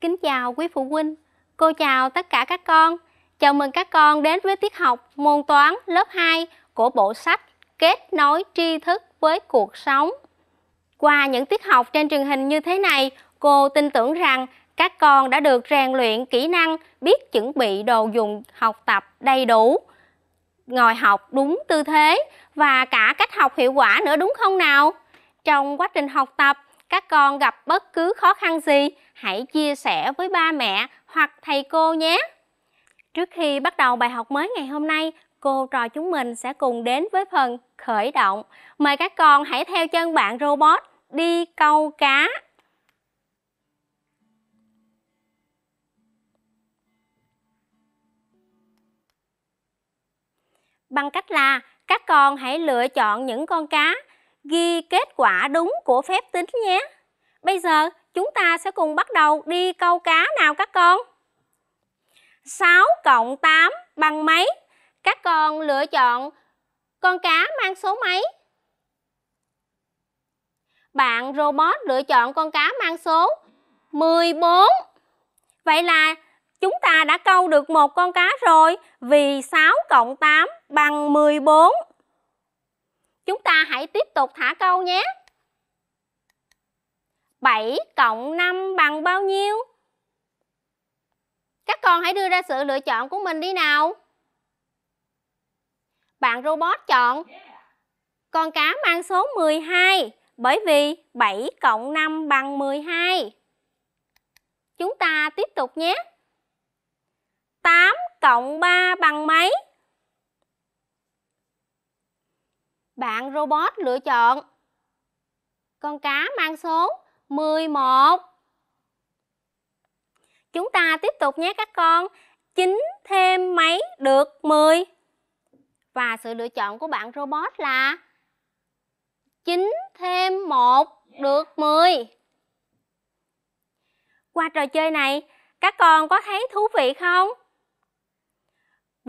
Kính chào quý phụ huynh, cô chào tất cả các con. Chào mừng các con đến với tiết học môn toán lớp 2 của bộ sách Kết nối tri thức với cuộc sống. Qua những tiết học trên truyền hình như thế này, cô tin tưởng rằng các con đã được rèn luyện kỹ năng biết chuẩn bị đồ dùng học tập đầy đủ, ngồi học đúng tư thế và cả cách học hiệu quả nữa đúng không nào? Trong quá trình học tập, các con gặp bất cứ khó khăn gì, hãy chia sẻ với ba mẹ hoặc thầy cô nhé. Trước khi bắt đầu bài học mới ngày hôm nay, cô trò chúng mình sẽ cùng đến với phần khởi động. Mời các con hãy theo chân bạn robot đi câu cá. Bằng cách là các con hãy lựa chọn những con cá ghi kết quả đúng của phép tính nhé. Bây giờ chúng ta sẽ cùng bắt đầu đi câu cá nào các con. 6 cộng 8 bằng mấy? Các con lựa chọn con cá mang số mấy? Bạn robot lựa chọn con cá mang số 14. Vậy là chúng ta đã câu được một con cá rồi vì 6 cộng 8 bằng 14. Chúng ta hãy tiếp tục thả câu nhé. 7 cộng 5 bằng bao nhiêu? Các con hãy đưa ra sự lựa chọn của mình đi nào. Bạn robot chọn con cá mang số 12 bởi vì 7 cộng 5 bằng 12. Chúng ta tiếp tục nhé. 8 cộng 3 bằng mấy? bạn robot lựa chọn. Con cá mang số 11. Chúng ta tiếp tục nhé các con. 9 thêm mấy được 10? Và sự lựa chọn của bạn robot là 9 thêm 1 được 10. Qua trò chơi này, các con có thấy thú vị không?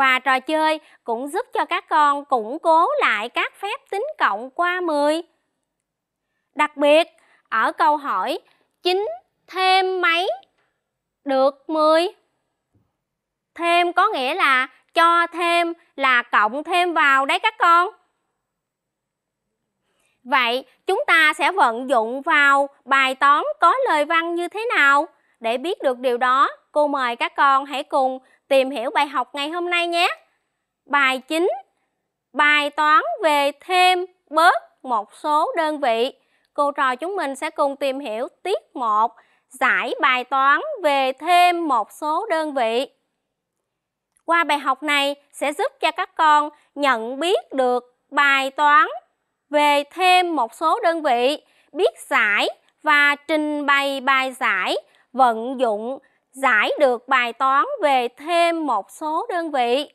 Và trò chơi cũng giúp cho các con củng cố lại các phép tính cộng qua 10. Đặc biệt, ở câu hỏi 9 thêm mấy được 10? Thêm có nghĩa là cho thêm là cộng thêm vào đấy các con. Vậy chúng ta sẽ vận dụng vào bài toán có lời văn như thế nào? Để biết được điều đó, cô mời các con hãy cùng tìm hiểu bài học ngày hôm nay nhé. Bài 9. Bài toán về thêm bớt một số đơn vị. Cô trò chúng mình sẽ cùng tìm hiểu tiết 1 giải bài toán về thêm một số đơn vị. Qua bài học này sẽ giúp cho các con nhận biết được bài toán về thêm một số đơn vị, biết giải và trình bày bài giải, vận dụng giải được bài toán về thêm một số đơn vị.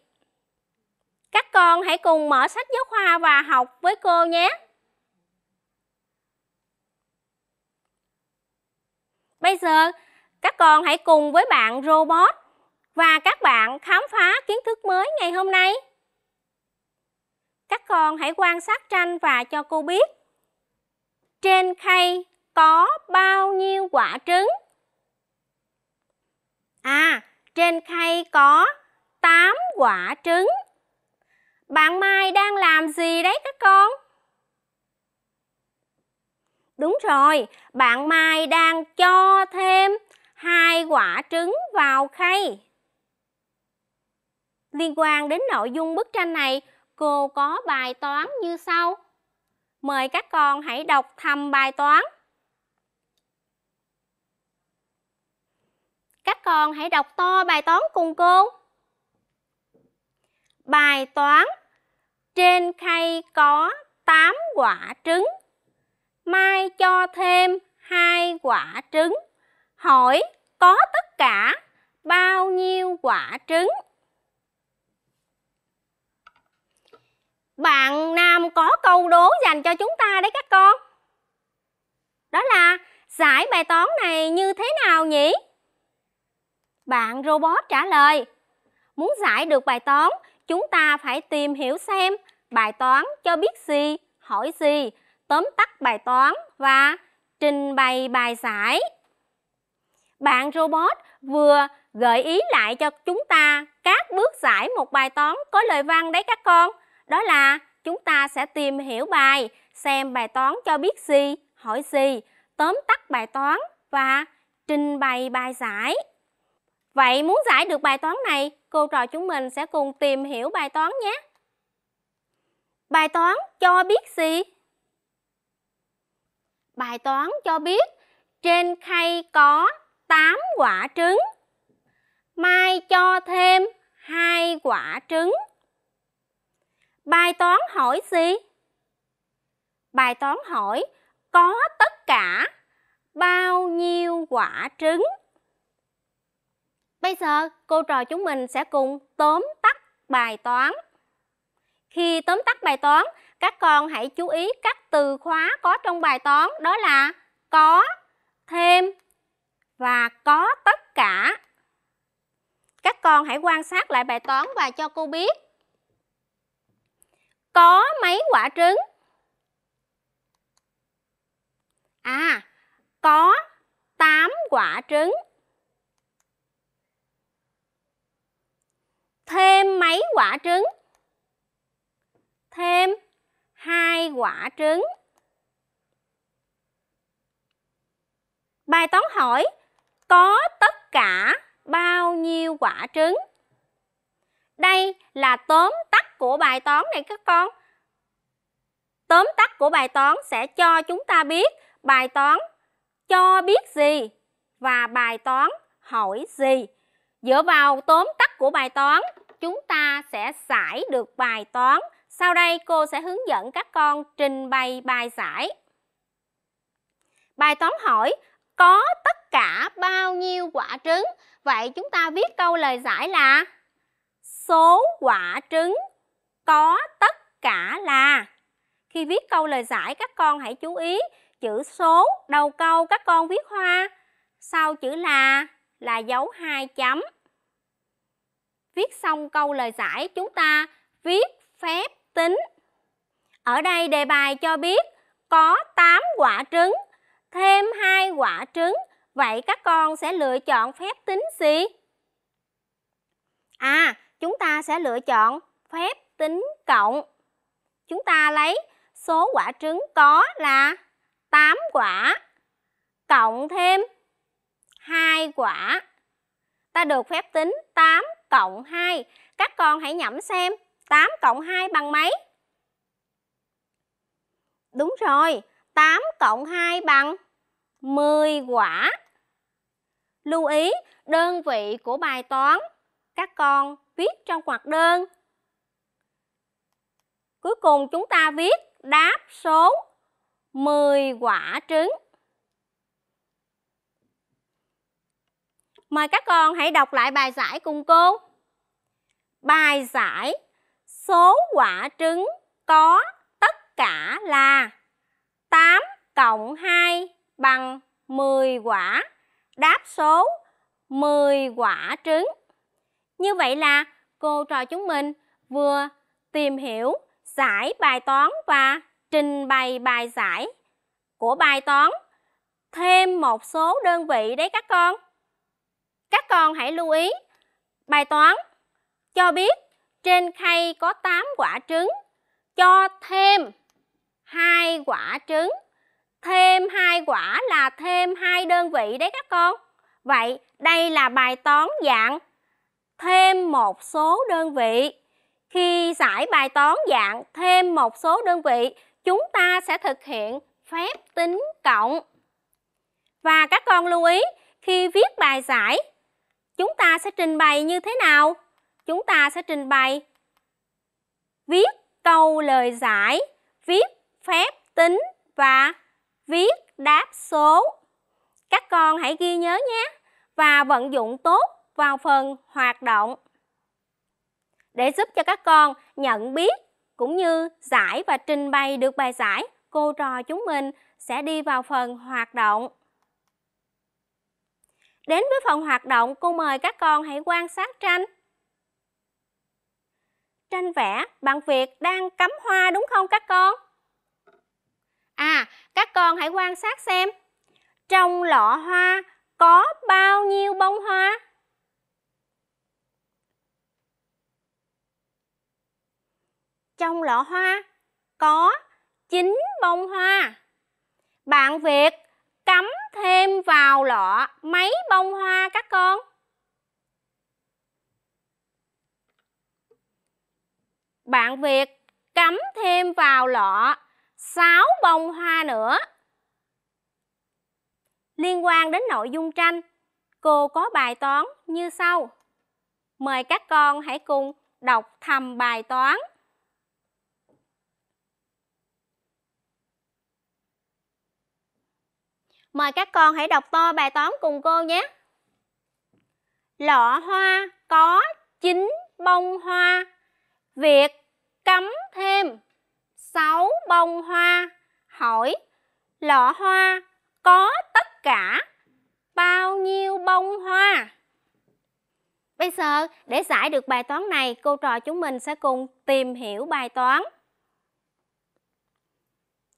Các con hãy cùng mở sách giáo khoa và học với cô nhé. Bây giờ, các con hãy cùng với bạn robot và các bạn khám phá kiến thức mới ngày hôm nay. Các con hãy quan sát tranh và cho cô biết. Trên khay có bao nhiêu quả trứng? À, trên khay có 8 quả trứng. Bạn Mai đang làm gì đấy các con? Đúng rồi, bạn Mai đang cho thêm hai quả trứng vào khay. Liên quan đến nội dung bức tranh này, cô có bài toán như sau. Mời các con hãy đọc thầm bài toán. con hãy đọc to bài toán cùng cô. Bài toán Trên khay có 8 quả trứng. Mai cho thêm hai quả trứng. Hỏi có tất cả bao nhiêu quả trứng? Bạn Nam có câu đố dành cho chúng ta đấy các con. Đó là giải bài toán này như thế nào nhỉ? Bạn robot trả lời. Muốn giải được bài toán, chúng ta phải tìm hiểu xem bài toán cho biết gì, hỏi gì, tóm tắt bài toán và trình bày bài giải. Bạn robot vừa gợi ý lại cho chúng ta các bước giải một bài toán có lời văn đấy các con. Đó là chúng ta sẽ tìm hiểu bài, xem bài toán cho biết gì, hỏi gì, tóm tắt bài toán và trình bày bài giải. Vậy muốn giải được bài toán này, cô trò chúng mình sẽ cùng tìm hiểu bài toán nhé. Bài toán cho biết gì? Bài toán cho biết trên khay có 8 quả trứng. Mai cho thêm hai quả trứng. Bài toán hỏi gì? Bài toán hỏi có tất cả bao nhiêu quả trứng? Bây giờ cô trò chúng mình sẽ cùng tóm tắt bài toán. Khi tóm tắt bài toán, các con hãy chú ý các từ khóa có trong bài toán đó là có, thêm và có tất cả. Các con hãy quan sát lại bài toán và cho cô biết. Có mấy quả trứng? À, có 8 quả trứng. trứng thêm hai quả trứng Bài toán hỏi có tất cả bao nhiêu quả trứng? Đây là tóm tắt của bài toán này các con. Tóm tắt của bài toán sẽ cho chúng ta biết bài toán cho biết gì và bài toán hỏi gì. Dựa vào tóm tắt của bài toán, chúng ta sẽ giải được bài toán. Sau đây cô sẽ hướng dẫn các con trình bày bài giải. Bài toán hỏi có tất cả bao nhiêu quả trứng? Vậy chúng ta viết câu lời giải là số quả trứng có tất cả là. Khi viết câu lời giải các con hãy chú ý chữ số đầu câu các con viết hoa, sau chữ là là dấu hai chấm. Viết xong câu lời giải chúng ta viết phép tính. Ở đây đề bài cho biết có 8 quả trứng, thêm 2 quả trứng. Vậy các con sẽ lựa chọn phép tính gì? À, chúng ta sẽ lựa chọn phép tính cộng. Chúng ta lấy số quả trứng có là 8 quả cộng thêm 2 quả. Ta được phép tính 8 cộng 2. Các con hãy nhẩm xem 8 cộng 2 bằng mấy? Đúng rồi, 8 cộng 2 bằng 10 quả. Lưu ý đơn vị của bài toán các con viết trong ngoặc đơn. Cuối cùng chúng ta viết đáp số 10 quả trứng. Mời các con hãy đọc lại bài giải cùng cô. Bài giải số quả trứng có tất cả là 8 cộng 2 bằng 10 quả. Đáp số 10 quả trứng. Như vậy là cô trò chúng mình vừa tìm hiểu giải bài toán và trình bày bài giải của bài toán thêm một số đơn vị đấy các con. Các con hãy lưu ý bài toán cho biết trên khay có 8 quả trứng, cho thêm hai quả trứng. Thêm hai quả là thêm hai đơn vị đấy các con. Vậy đây là bài toán dạng thêm một số đơn vị. Khi giải bài toán dạng thêm một số đơn vị, chúng ta sẽ thực hiện phép tính cộng. Và các con lưu ý, khi viết bài giải, chúng ta sẽ trình bày như thế nào? Chúng ta sẽ trình bày viết câu lời giải, viết phép tính và viết đáp số. Các con hãy ghi nhớ nhé và vận dụng tốt vào phần hoạt động để giúp cho các con nhận biết cũng như giải và trình bày được bài giải cô trò chúng mình sẽ đi vào phần hoạt động Đến với phần hoạt động, cô mời các con hãy quan sát tranh. Tranh vẽ bằng việc đang cắm hoa đúng không các con? À, các con hãy quan sát xem. Trong lọ hoa có bao nhiêu bông hoa? Trong lọ hoa có 9 bông hoa. Bạn Việt cắm thêm vào lọ mấy bông hoa các con? Bạn Việt cắm thêm vào lọ 6 bông hoa nữa. Liên quan đến nội dung tranh, cô có bài toán như sau. Mời các con hãy cùng đọc thầm bài toán. Mời các con hãy đọc to bài toán cùng cô nhé. Lọ hoa có 9 bông hoa. Việc cấm thêm 6 bông hoa. Hỏi lọ hoa có tất cả bao nhiêu bông hoa? Bây giờ để giải được bài toán này, cô trò chúng mình sẽ cùng tìm hiểu bài toán.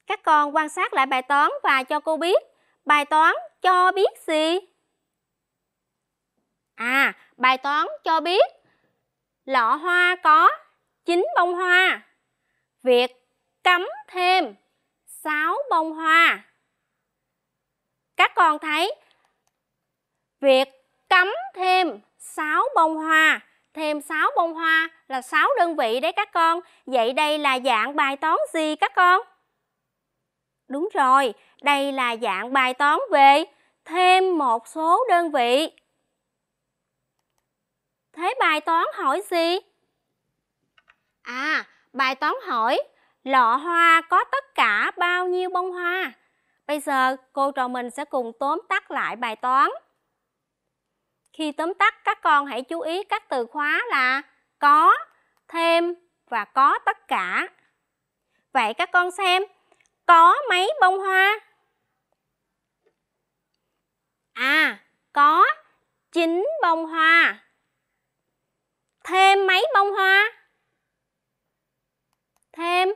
Các con quan sát lại bài toán và cho cô biết Bài toán cho biết gì? À, bài toán cho biết lọ hoa có 9 bông hoa. Việc cắm thêm 6 bông hoa. Các con thấy việc cắm thêm 6 bông hoa, thêm 6 bông hoa là 6 đơn vị đấy các con. Vậy đây là dạng bài toán gì các con? Đúng rồi, đây là dạng bài toán về thêm một số đơn vị. Thế bài toán hỏi gì? À, bài toán hỏi lọ hoa có tất cả bao nhiêu bông hoa? Bây giờ cô trò mình sẽ cùng tóm tắt lại bài toán. Khi tóm tắt các con hãy chú ý các từ khóa là có, thêm và có tất cả. Vậy các con xem có mấy bông hoa? À, có 9 bông hoa. Thêm mấy bông hoa? Thêm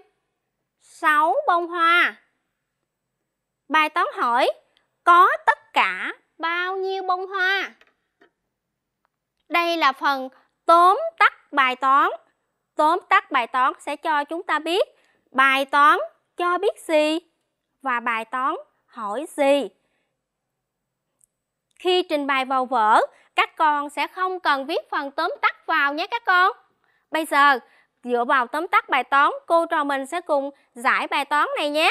6 bông hoa. Bài toán hỏi có tất cả bao nhiêu bông hoa? Đây là phần tóm tắt bài toán. Tóm tắt bài toán sẽ cho chúng ta biết bài toán cho biết gì và bài toán hỏi gì. Khi trình bày vào vở, các con sẽ không cần viết phần tóm tắt vào nhé các con. Bây giờ, dựa vào tóm tắt bài toán, cô trò mình sẽ cùng giải bài toán này nhé.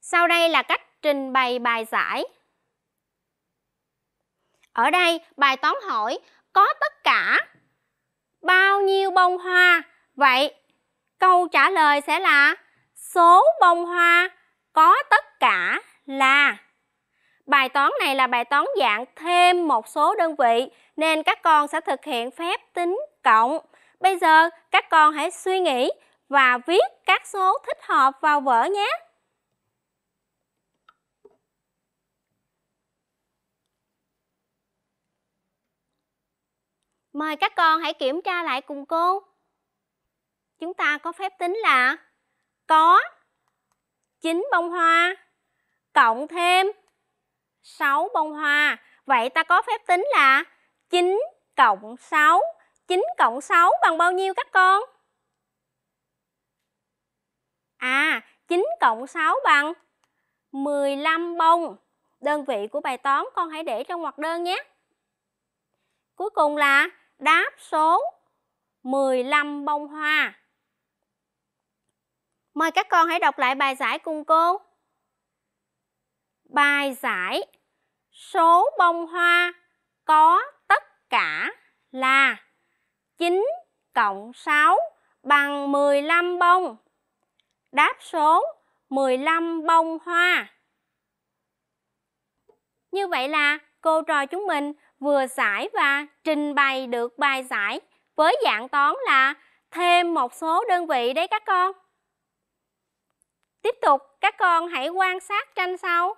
Sau đây là cách trình bày bài giải. Ở đây, bài toán hỏi có tất cả bao nhiêu bông hoa? Vậy Câu trả lời sẽ là số bông hoa có tất cả là Bài toán này là bài toán dạng thêm một số đơn vị nên các con sẽ thực hiện phép tính cộng. Bây giờ các con hãy suy nghĩ và viết các số thích hợp vào vở nhé. Mời các con hãy kiểm tra lại cùng cô chúng ta có phép tính là có 9 bông hoa cộng thêm 6 bông hoa. Vậy ta có phép tính là 9 cộng 6. 9 cộng 6 bằng bao nhiêu các con? À, 9 cộng 6 bằng 15 bông. Đơn vị của bài toán con hãy để trong ngoặc đơn nhé. Cuối cùng là đáp số 15 bông hoa. Mời các con hãy đọc lại bài giải cùng cô. Bài giải Số bông hoa có tất cả là 9 cộng 6 bằng 15 bông. Đáp số 15 bông hoa. Như vậy là cô trò chúng mình vừa giải và trình bày được bài giải với dạng toán là thêm một số đơn vị đấy các con. Tiếp tục, các con hãy quan sát tranh sau.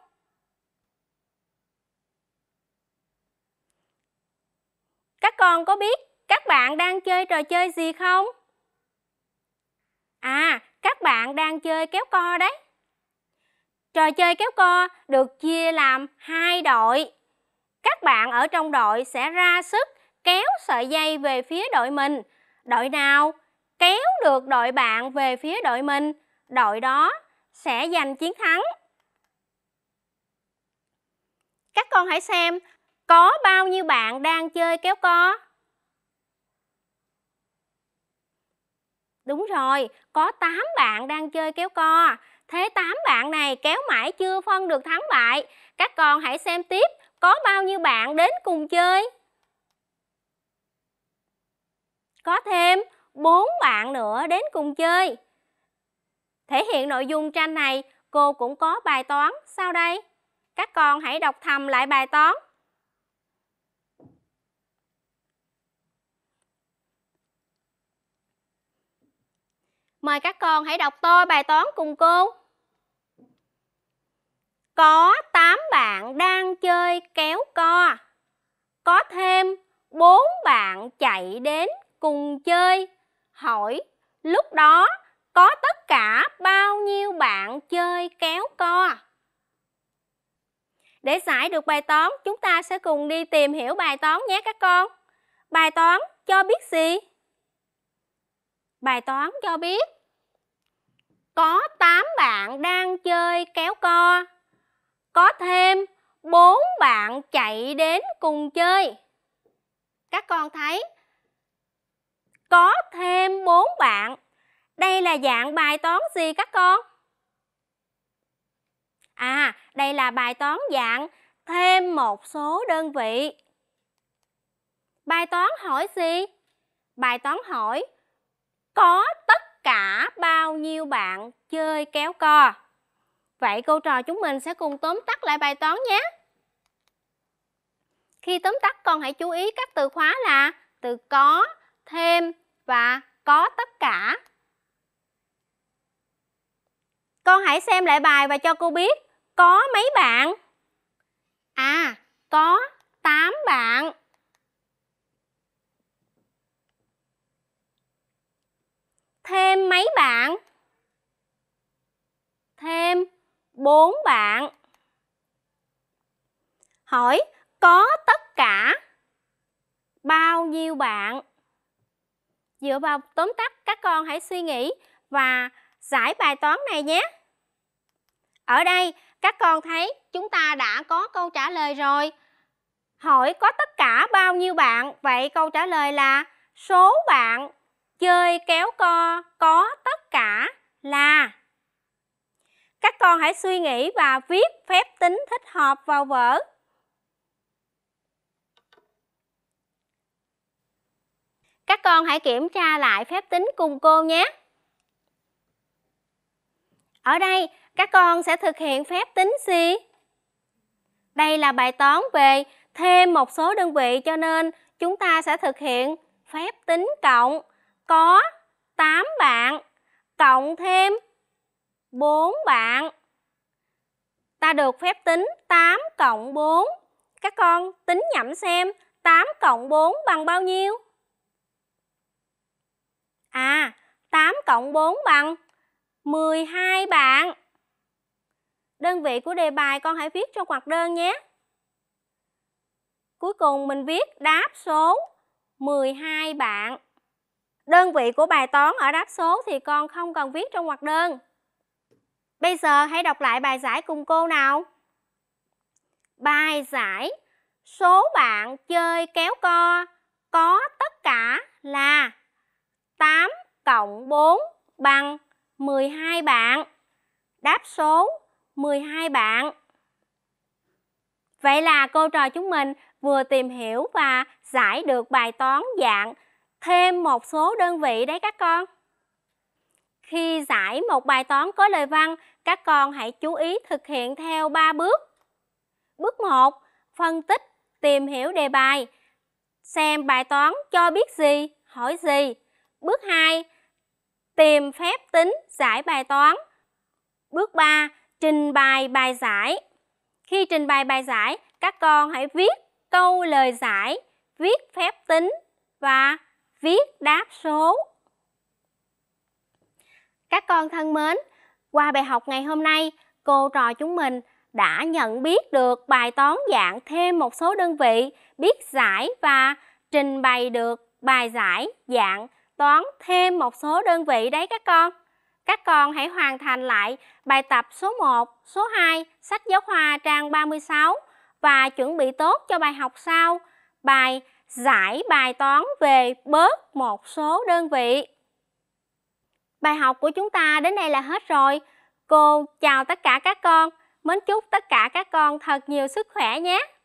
Các con có biết các bạn đang chơi trò chơi gì không? À, các bạn đang chơi kéo co đấy. Trò chơi kéo co được chia làm hai đội. Các bạn ở trong đội sẽ ra sức kéo sợi dây về phía đội mình. Đội nào kéo được đội bạn về phía đội mình, đội đó sẽ giành chiến thắng. Các con hãy xem có bao nhiêu bạn đang chơi kéo co? Đúng rồi, có 8 bạn đang chơi kéo co. Thế 8 bạn này kéo mãi chưa phân được thắng bại. Các con hãy xem tiếp có bao nhiêu bạn đến cùng chơi. Có thêm 4 bạn nữa đến cùng chơi. Thể hiện nội dung tranh này, cô cũng có bài toán sau đây. Các con hãy đọc thầm lại bài toán. Mời các con hãy đọc to bài toán cùng cô. Có 8 bạn đang chơi kéo co. Có thêm 4 bạn chạy đến cùng chơi. Hỏi lúc đó có tất cả bao nhiêu bạn chơi kéo co? Để giải được bài toán, chúng ta sẽ cùng đi tìm hiểu bài toán nhé các con. Bài toán cho biết gì? Bài toán cho biết có 8 bạn đang chơi kéo co. Có thêm 4 bạn chạy đến cùng chơi. Các con thấy có thêm 4 bạn đây là dạng bài toán gì các con? À, đây là bài toán dạng thêm một số đơn vị. Bài toán hỏi gì? Bài toán hỏi có tất cả bao nhiêu bạn chơi kéo co? Vậy cô trò chúng mình sẽ cùng tóm tắt lại bài toán nhé. Khi tóm tắt con hãy chú ý các từ khóa là từ có, thêm và có tất cả con hãy xem lại bài và cho cô biết có mấy bạn? À, có 8 bạn. Thêm mấy bạn? Thêm 4 bạn. Hỏi có tất cả bao nhiêu bạn? Dựa vào tóm tắt các con hãy suy nghĩ và giải bài toán này nhé. Ở đây các con thấy chúng ta đã có câu trả lời rồi. Hỏi có tất cả bao nhiêu bạn? Vậy câu trả lời là số bạn chơi kéo co có tất cả là các con hãy suy nghĩ và viết phép tính thích hợp vào vở. Các con hãy kiểm tra lại phép tính cùng cô nhé. Ở đây, các con sẽ thực hiện phép tính gì? Đây là bài toán về thêm một số đơn vị cho nên chúng ta sẽ thực hiện phép tính cộng có 8 bạn cộng thêm 4 bạn. Ta được phép tính 8 cộng 4. Các con tính nhẩm xem 8 cộng 4 bằng bao nhiêu? À, 8 cộng 4 bằng 12 bạn. Đơn vị của đề bài con hãy viết trong ngoặc đơn nhé. Cuối cùng mình viết đáp số 12 bạn. Đơn vị của bài toán ở đáp số thì con không cần viết trong ngoặc đơn. Bây giờ hãy đọc lại bài giải cùng cô nào. Bài giải số bạn chơi kéo co có tất cả là 8 cộng 4 bằng 12 bạn. Đáp số 12 bạn. Vậy là cô trò chúng mình vừa tìm hiểu và giải được bài toán dạng thêm một số đơn vị đấy các con. Khi giải một bài toán có lời văn, các con hãy chú ý thực hiện theo 3 bước. Bước 1, phân tích, tìm hiểu đề bài, xem bài toán cho biết gì, hỏi gì. Bước 2, tìm phép tính giải bài toán. Bước 3, trình bày bài giải. Khi trình bày bài giải, các con hãy viết câu lời giải, viết phép tính và viết đáp số. Các con thân mến, qua bài học ngày hôm nay, cô trò chúng mình đã nhận biết được bài toán dạng thêm một số đơn vị, biết giải và trình bày được bài giải dạng toán thêm một số đơn vị đấy các con. Các con hãy hoàn thành lại bài tập số 1, số 2, sách giáo khoa trang 36 và chuẩn bị tốt cho bài học sau, bài giải bài toán về bớt một số đơn vị. Bài học của chúng ta đến đây là hết rồi. Cô chào tất cả các con. Mến chúc tất cả các con thật nhiều sức khỏe nhé.